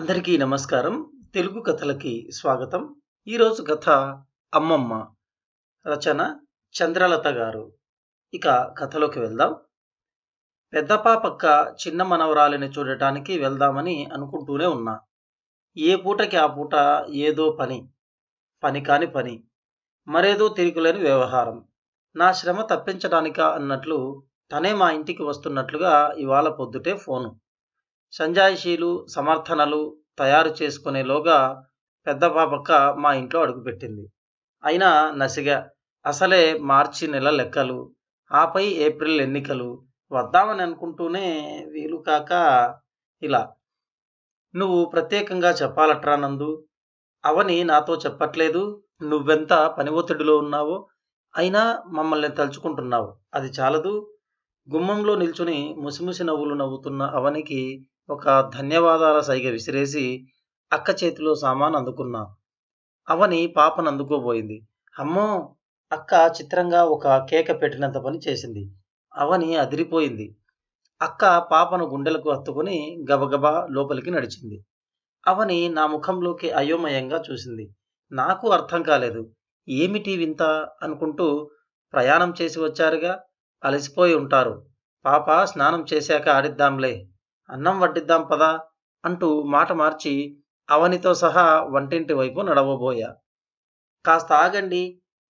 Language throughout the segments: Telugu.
అందరికీ నమస్కారం తెలుగు కథలకి స్వాగతం ఈరోజు కథ అమ్మమ్మ రచన చంద్రలత గారు ఇక కథలోకి వెళ్దాం పెద్ద పాపక్క చిన్న మనవరాలిని చూడటానికి వెళ్దామని అనుకుంటూనే ఉన్నా ఏ పూటకి ఆ పూట ఏదో పని పని కాని పని మరేదో తిరుగులేని వ్యవహారం నా శ్రమ తప్పించడానికా అన్నట్లు తనే మా ఇంటికి వస్తున్నట్లుగా ఇవాళ పొద్దుటే ఫోను సంజాయిషీలు సమర్థనలు తయారు చేసుకునేలోగా పెద్ద పాపక్క మా ఇంట్లో అడుగుపెట్టింది అయినా నసిగా అసలే మార్చి నెల లెక్కలు ఆపై ఏప్రిల్ ఎన్నికలు వద్దామని అనుకుంటూనే వీలు కాక ఇలా నువ్వు ప్రత్యేకంగా చెప్పాలట్రా నందు అవని నాతో చెప్పట్లేదు నువ్వెంత పని ఒత్తిడిలో ఉన్నావో అయినా మమ్మల్ని తలుచుకుంటున్నావు అది చాలదు గుమ్మంలో నిల్చుని ముసిముసి నవ్వులు నవ్వుతున్న అవనికి ఒక ధన్యవాదాల సైగ విసిరేసి అక్క చేతిలో సామాను అందుకున్నా అవని పాపను అందుకోబోయింది అమ్మో అక్క చిత్రంగా ఒక కేక పెట్టినంత పని చేసింది అవని అదిరిపోయింది అక్క పాపను గుండెలకు అత్తుకుని గబగబా లోపలికి నడిచింది అవని నా ముఖంలోకి అయోమయంగా చూసింది నాకు అర్థం కాలేదు ఏమిటి వింత అనుకుంటూ ప్రయాణం చేసి వచ్చారుగా అలసిపోయి ఉంటారు పాప స్నానం చేశాక ఆడిద్దాంలే అన్నం వడ్డిద్దాం పదా అంటూ మాట మార్చి అవనితో సహా వంటింటి వైపు నడవబోయా కాస్త ఆగండి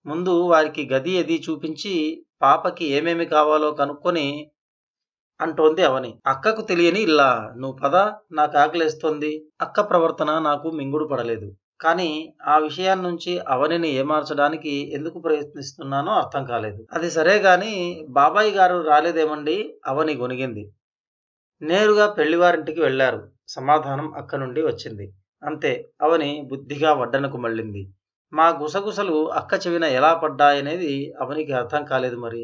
ముందు వారికి గది ఎది చూపించి పాపకి ఏమేమి కావాలో కనుక్కొని అంటోంది అవని అక్కకు తెలియని ఇలా నువ్వు పద నాకు ఆకలేస్తోంది అక్క ప్రవర్తన నాకు మింగుడు పడలేదు కానీ ఆ విషయాన్నించి అవనిని ఏమార్చడానికి ఎందుకు ప్రయత్నిస్తున్నానో అర్థం కాలేదు అది సరే గాని బాబాయ్ గారు రాలేదేమండి అవని గొనిగింది నేరుగా పెళ్లివారింటికి వెళ్లారు సమాధానం అక్క నుండి వచ్చింది అంతే అవని బుద్ధిగా వడ్డనకు మళ్ళింది మా గుసగుసలు అక్క చెవిన ఎలా పడ్డాయనేది అవనికి అర్థం కాలేదు మరి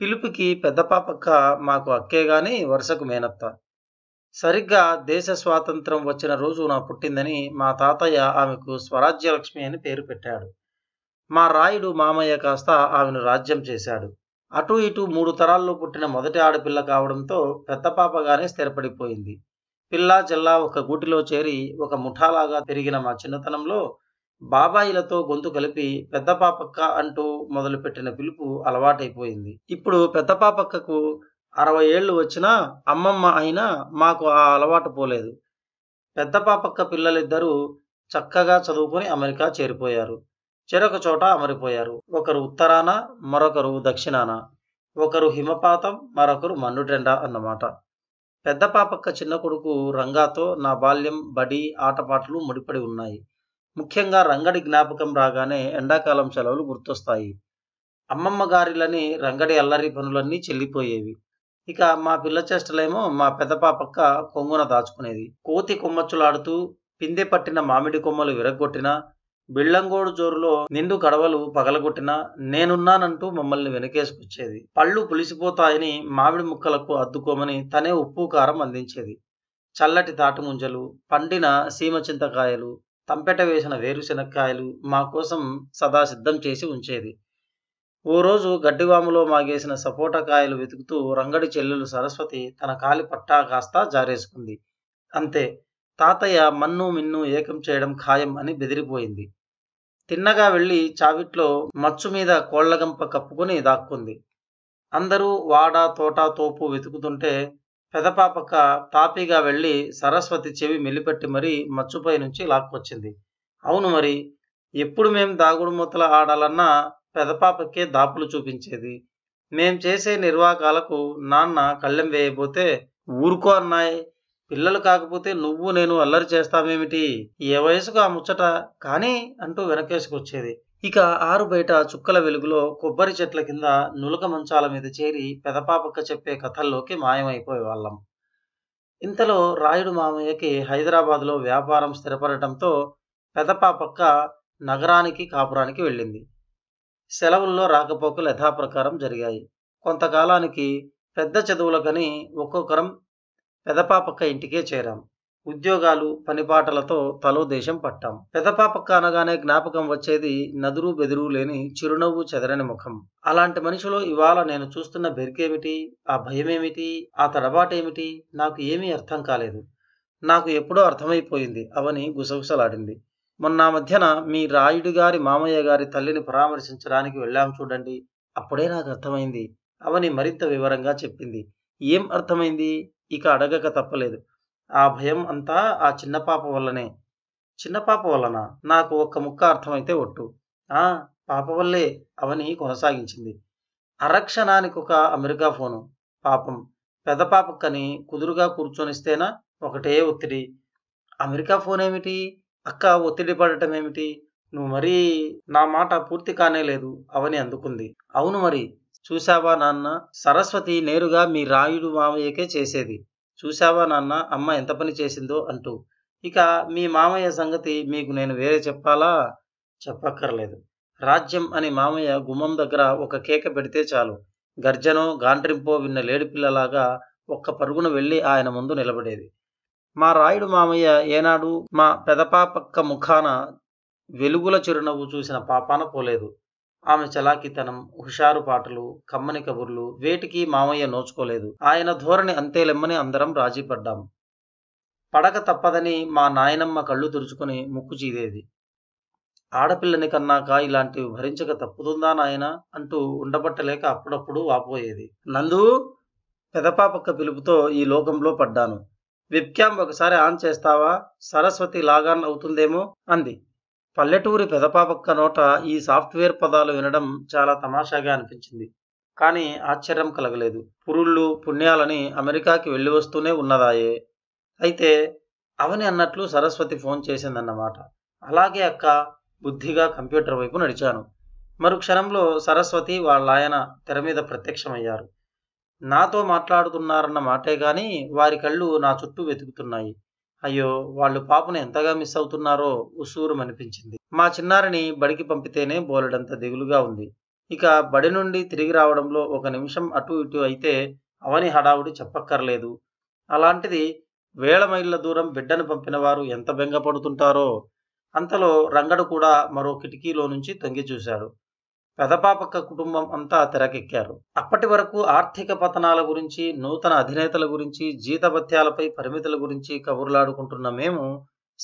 పిలుపుకి పెద్ద పాపక్క మాకు అక్కే గాని వరుసకు మేనత్త సరిగ్గా దేశ స్వాతంత్రం వచ్చిన రోజు నా పుట్టిందని మా తాతయ్య ఆమెకు స్వరాజ్యలక్ష్మి అని పేరు పెట్టాడు మా రాయుడు మామయ్య కాస్త ఆమెను రాజ్యం చేశాడు అటు ఇటు మూడు తరాల్లో పుట్టిన మొదటి ఆడపిల్ల కావడంతో పెద్ద పాపగానే స్థిరపడిపోయింది పిల్ల జిల్లా ఒక గూటిలో చేరి ఒక ముఠాలాగా పెరిగిన మా చిన్నతనంలో బాబాయిలతో గొంతు కలిపి పెద్ద పాపక్క అంటూ మొదలుపెట్టిన పిలుపు అలవాటైపోయింది ఇప్పుడు పెద్ద పాపక్కకు అరవై ఏళ్ళు వచ్చినా అమ్మమ్మ అయినా మాకు ఆ అలవాటు పోలేదు పెద్ద పాపక్క పిల్లలిద్దరూ చక్కగా చదువుకొని అమెరికా చేరిపోయారు చెరొక చోట అమరిపోయారు ఒకరు ఉత్తరాన మరొకరు దక్షిణాన ఒకరు హిమపాతం మరొకరు మన్నుటెండ అన్నమాట పెద్ద పాపక్క చిన్న కొడుకు రంగాతో నా బాల్యం బడి ఆటపాటలు ముడిపడి ఉన్నాయి ముఖ్యంగా రంగడి జ్ఞాపకం రాగానే ఎండాకాలం సెలవులు గుర్తొస్తాయి అమ్మమ్మ గారిలని రంగడి అల్లరి పనులన్నీ చెల్లిపోయేవి ఇక మా పిల్ల చేష్టలేమో మా పెద్ద పాపక్క కొంగున దాచుకునేది కోతి కొమ్మచ్చులాడుతూ పిందె పట్టిన మామిడి కొమ్మలు విరగొట్టినా బిళ్ళంగోడు జోరులో నిండు కడవలు పగలగొట్టినా నేనున్నానంటూ మమ్మల్ని వెనకేసుకొచ్చేది పళ్ళు పులిసిపోతాయని మామిడి ముక్కలకు అద్దుకోమని తనే ఉప్పు కారం అందించేది చల్లటి ముంజలు పండిన సీమ చింతకాయలు తంపెట వేసిన వేరుశెనక్కాయలు మా కోసం సదా సిద్ధం చేసి ఉంచేది ఓ రోజు గడ్డివాములో మాగేసిన సపోటా కాయలు వెతుకుతూ రంగడి చెల్లెలు సరస్వతి తన కాలి పట్టా కాస్త జారేసుకుంది అంతే తాతయ్య మన్ను మిన్ను ఏకం చేయడం ఖాయం అని బెదిరిపోయింది తిన్నగా వెళ్ళి చావిట్లో మచ్చు మీద కోళ్లగంప కప్పుకొని దాక్కుంది అందరూ వాడ తోట తోపు వెతుకుతుంటే పెదపాపక్క తాపీగా వెళ్ళి సరస్వతి చెవి మెలిపెట్టి మరీ మచ్చుపై నుంచి లాక్కొచ్చింది అవును మరి ఎప్పుడు మేం దాగుడు మూతల ఆడాలన్నా పెదపాపకే దాపులు చూపించేది మేం చేసే నిర్వాకాలకు నాన్న కళ్ళెం వేయబోతే ఊరుకో అన్నాయి పిల్లలు కాకపోతే నువ్వు నేను అల్లరి చేస్తావేమిటి ఏ వయసుకు ఆ ముచ్చట కానీ అంటూ వెనకేసుకొచ్చేది ఇక ఆరు బయట చుక్కల వెలుగులో కొబ్బరి చెట్ల కింద నులక మంచాల మీద చేరి పెదపాపక్క చెప్పే కథల్లోకి మాయమైపోయే వాళ్ళం ఇంతలో రాయుడు మామయ్యకి హైదరాబాద్లో వ్యాపారం స్థిరపడటంతో పెదపాపక్క నగరానికి కాపురానికి వెళ్ళింది సెలవుల్లో రాకపోకలు యథాప్రకారం జరిగాయి కొంతకాలానికి పెద్ద చదువులకని ఒక్కొక్కరం పెదపాపక్క ఇంటికే చేరాం ఉద్యోగాలు పనిపాటలతో తలో దేశం పట్టాం పెదపాపక్క అనగానే జ్ఞాపకం వచ్చేది నదురు బెదురు లేని చిరునవ్వు చెదరని ముఖం అలాంటి మనిషిలో ఇవాళ నేను చూస్తున్న బెరికేమిటి ఆ భయమేమిటి ఆ తడబాటేమిటి నాకు ఏమీ అర్థం కాలేదు నాకు ఎప్పుడో అర్థమైపోయింది అవని గుసగుసలాడింది మొన్న మధ్యన మీ రాయుడు గారి మామయ్య గారి తల్లిని పరామర్శించడానికి వెళ్ళాం చూడండి అప్పుడే నాకు అర్థమైంది అవని మరింత వివరంగా చెప్పింది ఏం అర్థమైంది ఇక అడగక తప్పలేదు ఆ భయం అంతా ఆ చిన్న పాప వల్లనే చిన్న పాప వలన నాకు ఒక్క ముక్క అర్థమైతే ఒట్టు ఆ పాప వల్లే అవని కొనసాగించింది అరక్షణానికి ఒక అమెరికా ఫోను పాపం పెద్ద పాపక్కని కుదురుగా కూర్చొనిస్తేనా ఒకటే ఒత్తిడి అమెరికా ఫోన్ ఏమిటి అక్క ఒత్తిడి పడటం ఏమిటి నువ్వు మరీ నా మాట పూర్తి కానే లేదు అవని అందుకుంది అవును మరి చూశావా నాన్న సరస్వతి నేరుగా మీ రాయుడు మామయ్యకే చేసేది చూశావా నాన్న అమ్మ ఎంత పని చేసిందో అంటూ ఇక మీ మామయ్య సంగతి మీకు నేను వేరే చెప్పాలా చెప్పక్కర్లేదు రాజ్యం అని మామయ్య గుమ్మం దగ్గర ఒక కేక పెడితే చాలు గర్జనో గాండ్రింపో విన్న లేడిపిల్లలాగా ఒక్క పరుగున వెళ్ళి ఆయన ముందు నిలబడేది మా రాయుడు మామయ్య ఏనాడు మా పెదపాపక్క ముఖాన వెలుగుల చిరునవ్వు చూసిన పాపాన పోలేదు ఆమె చలాకితనం హుషారు పాటలు కమ్మని కబుర్లు వేటికి మామయ్య నోచుకోలేదు ఆయన ధోరణి అంతేలెమ్మని అందరం రాజీ పడ్డాం పడక తప్పదని మా నాయనమ్మ కళ్ళు తురుచుకుని ముక్కు చీదేది ఆడపిల్లని కన్నాక ఇలాంటివి భరించక తప్పుతుందా నాయన అంటూ ఉండబట్టలేక అప్పుడప్పుడు వాపోయేది నందు పెదపాపక్క పిలుపుతో ఈ లోకంలో పడ్డాను వెబ్క్యామ్ ఒకసారి ఆన్ చేస్తావా సరస్వతి లాగాన్ అవుతుందేమో అంది పల్లెటూరి పెదపాపక్క నోట ఈ సాఫ్ట్వేర్ పదాలు వినడం చాలా తమాషాగా అనిపించింది కానీ ఆశ్చర్యం కలగలేదు పురుళ్ళు పుణ్యాలని అమెరికాకి వెళ్ళి వస్తూనే ఉన్నదాయే అయితే అవని అన్నట్లు సరస్వతి ఫోన్ చేసిందన్నమాట అలాగే అక్క బుద్ధిగా కంప్యూటర్ వైపు నడిచాను మరుక్షణంలో సరస్వతి వాళ్ళ ఆయన తెర మీద ప్రత్యక్షమయ్యారు నాతో మాట్లాడుతున్నారన్న మాటే కానీ వారి కళ్ళు నా చుట్టూ వెతుకుతున్నాయి అయ్యో వాళ్ళు పాపను ఎంతగా మిస్ అవుతున్నారో ఉసూరు అనిపించింది మా చిన్నారిని బడికి పంపితేనే బోలెడంత దిగులుగా ఉంది ఇక బడి నుండి తిరిగి రావడంలో ఒక నిమిషం అటు ఇటు అయితే అవని హడావుడి చెప్పక్కర్లేదు అలాంటిది వేల మైళ్ళ దూరం బిడ్డను పంపిన వారు ఎంత బెంగపడుతుంటారో అంతలో రంగడు కూడా మరో కిటికీలో నుంచి తొంగి చూశాడు పెదపాపక్క కుటుంబం అంతా తెరకెక్కారు అప్పటి వరకు ఆర్థిక పతనాల గురించి నూతన అధినేతల గురించి జీతభత్యాలపై పరిమితుల గురించి కబుర్లాడుకుంటున్న మేము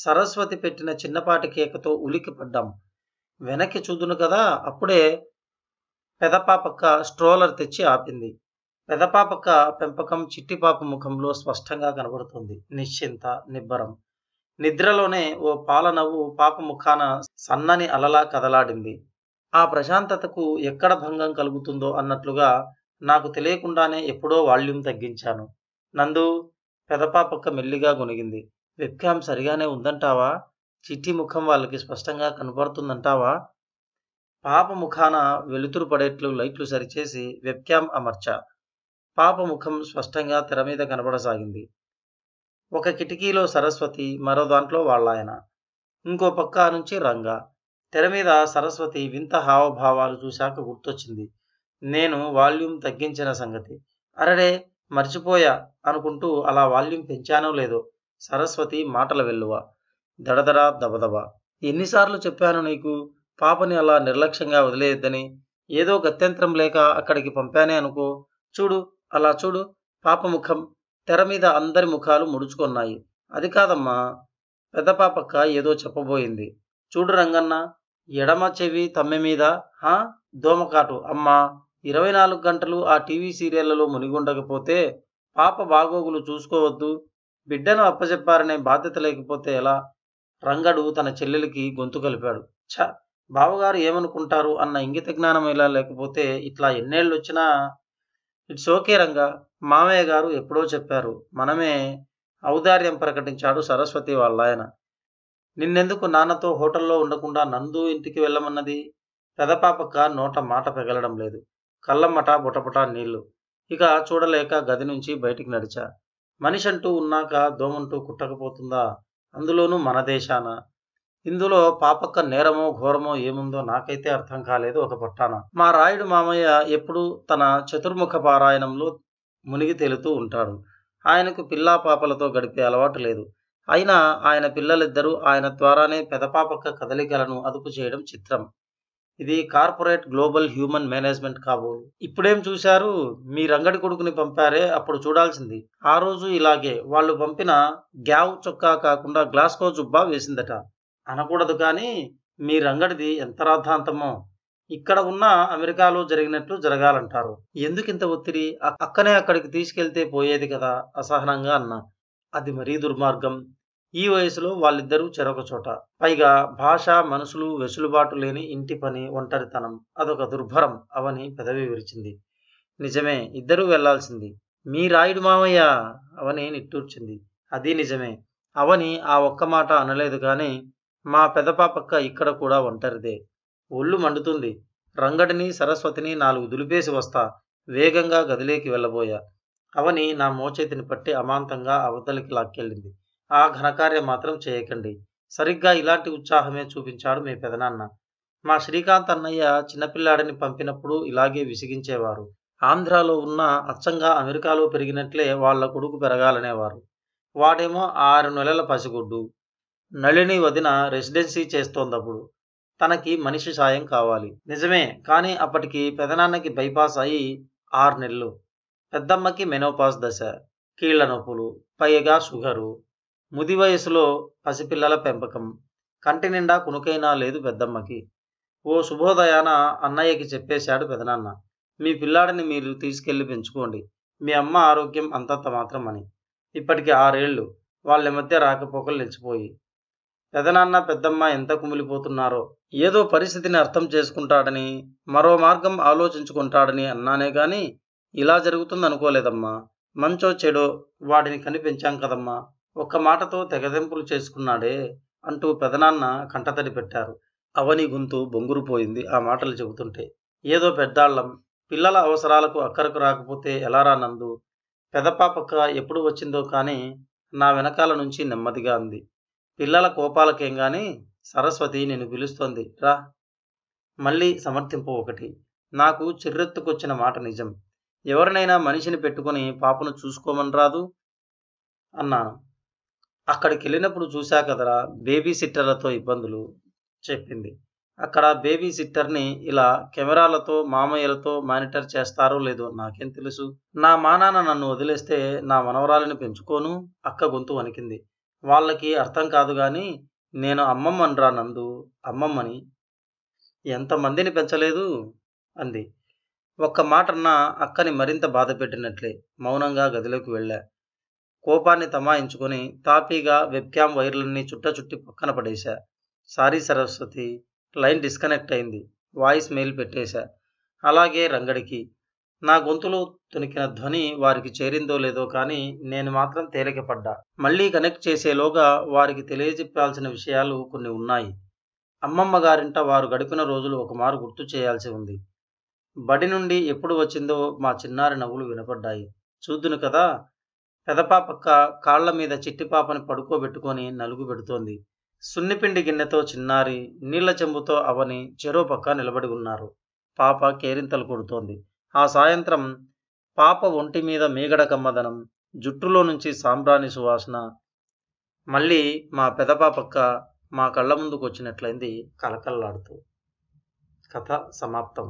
సరస్వతి పెట్టిన చిన్నపాటి కేకతో ఉలికిపడ్డాం వెనక్కి చూదును కదా అప్పుడే పెదపాపక్క స్ట్రోలర్ తెచ్చి ఆపింది పెదపాపక్క పెంపకం చిట్టిపాప ముఖంలో స్పష్టంగా కనబడుతుంది నిశ్చింత నిబ్బరం నిద్రలోనే ఓ పాలనవ్వు పాప ముఖాన సన్నని అలలా కదలాడింది ఆ ప్రశాంతతకు ఎక్కడ భంగం కలుగుతుందో అన్నట్లుగా నాకు తెలియకుండానే ఎప్పుడో వాల్యూమ్ తగ్గించాను నందు పెదపాపక్క మెల్లిగా గొనిగింది వెబ్కామ్ సరిగానే ఉందంటావా చిట్టి ముఖం వాళ్ళకి స్పష్టంగా కనపడుతుందంటావా పాప ముఖాన వెలుతురు పడేట్లు లైట్లు సరిచేసి వెబ్క్యామ్ అమర్చా పాప ముఖం స్పష్టంగా తెర మీద కనపడసాగింది ఒక కిటికీలో సరస్వతి మరో దాంట్లో వాళ్ళాయన ఇంకో పక్క నుంచి రంగా తెర మీద సరస్వతి వింత హావభావాలు చూశాక గుర్తొచ్చింది నేను వాల్యూమ్ తగ్గించిన సంగతి అరడే మర్చిపోయా అనుకుంటూ అలా వాల్యూమ్ పెంచానో లేదో సరస్వతి మాటల వెల్లువ దడదడా దబదబ ఎన్నిసార్లు చెప్పాను నీకు పాపని అలా నిర్లక్ష్యంగా వదిలేయొద్దని ఏదో గత్యంతరం లేక అక్కడికి పంపానే అనుకో చూడు అలా చూడు పాప ముఖం తెర మీద అందరి ముఖాలు ముడుచుకున్నాయి అది కాదమ్మా పెద్ద పాపక్క ఏదో చెప్పబోయింది చూడు రంగన్న ఎడమ చెవి తమ్మె మీద హా దోమకాటు అమ్మా ఇరవై నాలుగు గంటలు ఆ టీవీ సీరియళ్లలో మునిగుండకపోతే పాప బాగోగులు చూసుకోవద్దు బిడ్డను అప్పచెప్పారనే బాధ్యత లేకపోతే ఎలా రంగడు తన చెల్లెలికి గొంతు కలిపాడు ఛ బావగారు ఏమనుకుంటారు అన్న ఇంగిత జ్ఞానం ఇలా లేకపోతే ఇట్లా ఎన్నేళ్ళు వచ్చినా ఇట్స్ ఓకే రంగ మామయ్య గారు ఎప్పుడో చెప్పారు మనమే ఔదార్యం ప్రకటించాడు సరస్వతి వాళ్ళ ఆయన నిన్నెందుకు నాన్నతో హోటల్లో ఉండకుండా నందు ఇంటికి వెళ్ళమన్నది పెదపాపక్క నోట మాట పెగలడం లేదు కళ్ళమ్మట బుటపుట నీళ్లు ఇక చూడలేక గది నుంచి బయటికి నడిచా మనిషి అంటూ ఉన్నాక దోమంటూ కుట్టకపోతుందా అందులోనూ మన దేశాన ఇందులో పాపక్క నేరమో ఘోరమో ఏముందో నాకైతే అర్థం కాలేదు ఒక పట్టాన మా రాయుడు మామయ్య ఎప్పుడూ తన చతుర్ముఖ పారాయణంలో మునిగి తేలుతూ ఉంటాడు ఆయనకు పిల్లా పాపలతో గడిపే అలవాటు లేదు అయినా ఆయన పిల్లలిద్దరూ ఆయన ద్వారానే పెదపాపక కదలికలను అదుపు చేయడం చిత్రం ఇది కార్పొరేట్ గ్లోబల్ హ్యూమన్ మేనేజ్మెంట్ కాబోలు ఇప్పుడేం చూశారు మీ రంగడి కొడుకుని పంపారే అప్పుడు చూడాల్సింది ఆ రోజు ఇలాగే వాళ్ళు పంపిన గ్యావ్ చొక్కా కాకుండా గ్లాస్కో జుబ్బా వేసిందట అనకూడదు కానీ మీ రంగడిది ఎంత రాద్ధాంతమో ఇక్కడ ఉన్న అమెరికాలో జరిగినట్లు జరగాలంటారు ఎందుకింత ఒత్తిడి అక్కనే అక్కడికి తీసుకెళ్తే పోయేది కదా అసహనంగా అన్నా అది మరీ దుర్మార్గం ఈ వయసులో వాళ్ళిద్దరూ చెరొక చోట పైగా భాష మనసులు వెసులుబాటు లేని ఇంటి పని ఒంటరితనం అదొక దుర్భరం అవని పెదవి విరిచింది నిజమే ఇద్దరూ వెళ్లాల్సింది మీ రాయుడు మామయ్య అవని నిట్టూర్చింది అది నిజమే అవని ఆ ఒక్క మాట అనలేదు కానీ మా పెదపాపక్క ఇక్కడ కూడా ఒంటరిదే ఒళ్ళు మండుతుంది రంగడిని సరస్వతిని నాలుగు దులిపేసి వస్తా వేగంగా గదిలేకి వెళ్ళబోయా అవని నా మోచేతిని పట్టి అమాంతంగా అవతలికి లాక్కెళ్ళింది ఆ ఘనకార్యం మాత్రం చేయకండి సరిగ్గా ఇలాంటి ఉత్సాహమే చూపించాడు మీ పెదనాన్న మా శ్రీకాంత్ అన్నయ్య చిన్నపిల్లాడిని పంపినప్పుడు ఇలాగే విసిగించేవారు ఆంధ్రాలో ఉన్న అచ్చంగా అమెరికాలో పెరిగినట్లే వాళ్ళ కొడుకు పెరగాలనేవారు వాడేమో ఆరు నెలల పసిగుడ్డు నళిని వదిన రెసిడెన్సీ చేస్తోందప్పుడు తనకి మనిషి సాయం కావాలి నిజమే కానీ అప్పటికి పెదనాన్నకి బైపాస్ అయ్యి ఆరు నెలలు పెద్దమ్మకి మెనోపాస్ దశ కీళ్ల నొప్పులు పైగా షుగరు ముది వయసులో పసిపిల్లల పెంపకం కంటి నిండా కునుకైనా లేదు పెద్దమ్మకి ఓ శుభోదయాన అన్నయ్యకి చెప్పేశాడు పెదనాన్న మీ పిల్లాడిని మీరు తీసుకెళ్లి పెంచుకోండి మీ అమ్మ ఆరోగ్యం అంతంత మాత్రం అని ఇప్పటికి ఆరేళ్లు వాళ్ళ మధ్య రాకపోకలు నిలిచిపోయి పెదనాన్న పెద్దమ్మ ఎంత కుమిలిపోతున్నారో ఏదో పరిస్థితిని అర్థం చేసుకుంటాడని మరో మార్గం ఆలోచించుకుంటాడని అన్నానే గాని ఇలా జరుగుతుందనుకోలేదమ్మా మంచో చెడో వాడిని కనిపించాం కదమ్మా ఒక్క మాటతో తెగదెంపులు చేసుకున్నాడే అంటూ పెదనాన్న కంటతడి పెట్టారు అవని గొంతు బొంగురుపోయింది ఆ మాటలు చెబుతుంటే ఏదో పెద్దాళ్ళం పిల్లల అవసరాలకు అక్కరకు రాకపోతే రా నందు పెదపాపక్క ఎప్పుడు వచ్చిందో కానీ నా వెనకాల నుంచి నెమ్మదిగా అంది పిల్లల కోపాలకేం కానీ సరస్వతి నేను పిలుస్తోంది రా మళ్ళీ సమర్థింపు ఒకటి నాకు చిర్రెత్తుకొచ్చిన మాట నిజం ఎవరినైనా మనిషిని పెట్టుకుని పాపను చూసుకోమని రాదు అన్నాను అక్కడికి వెళ్ళినప్పుడు చూశా కదరా బేబీ సిట్టర్లతో ఇబ్బందులు చెప్పింది అక్కడ బేబీ సిట్టర్ని ఇలా కెమెరాలతో మామయ్యలతో మానిటర్ చేస్తారో లేదో నాకేం తెలుసు నా మానాన నన్ను వదిలేస్తే నా మనవరాలని పెంచుకోను అక్క గొంతు వణికింది వాళ్ళకి అర్థం కాదు కానీ నేను అమ్మమ్మనరా నందు అమ్మమ్మని ఎంతమందిని పెంచలేదు అంది ఒక్క మాటన్నా అక్కని మరింత బాధ పెట్టినట్లే మౌనంగా గదిలోకి వెళ్ళా కోపాన్ని తమాయించుకొని తాపీగా వెబ్క్యామ్ వైర్లన్నీ చుట్ట చుట్టి పక్కన పడేశా సారీ సరస్వతి లైన్ డిస్కనెక్ట్ అయింది వాయిస్ మెయిల్ పెట్టేశా అలాగే రంగడికి నా గొంతులో తునికిన ధ్వని వారికి చేరిందో లేదో కానీ నేను మాత్రం తేలికపడ్డా మళ్ళీ కనెక్ట్ చేసేలోగా వారికి తెలియజెప్పాల్సిన విషయాలు కొన్ని ఉన్నాయి అమ్మమ్మ గారింట వారు గడిపిన రోజులు ఒకమారు గుర్తు చేయాల్సి ఉంది బడి నుండి ఎప్పుడు వచ్చిందో మా చిన్నారి నవ్వులు వినపడ్డాయి చూద్దును కదా పెదపాపక్క కాళ్ల మీద చిట్టిపాపని పడుకోబెట్టుకొని నలుగు పెడుతోంది సున్నిపిండి గిన్నెతో చిన్నారి నీళ్ల చెంబుతో అవని చెరో పక్క నిలబడి ఉన్నారు పాప కేరింతలు కొడుతోంది ఆ సాయంత్రం పాప ఒంటి మీద మీగడ కమ్మదనం జుట్టులో నుంచి సాంబ్రాణి సువాసన మళ్ళీ మా పెదపాపక్క మా కళ్ళ ముందుకు వచ్చినట్లయింది కలకల్లాడుతూ కథ సమాప్తం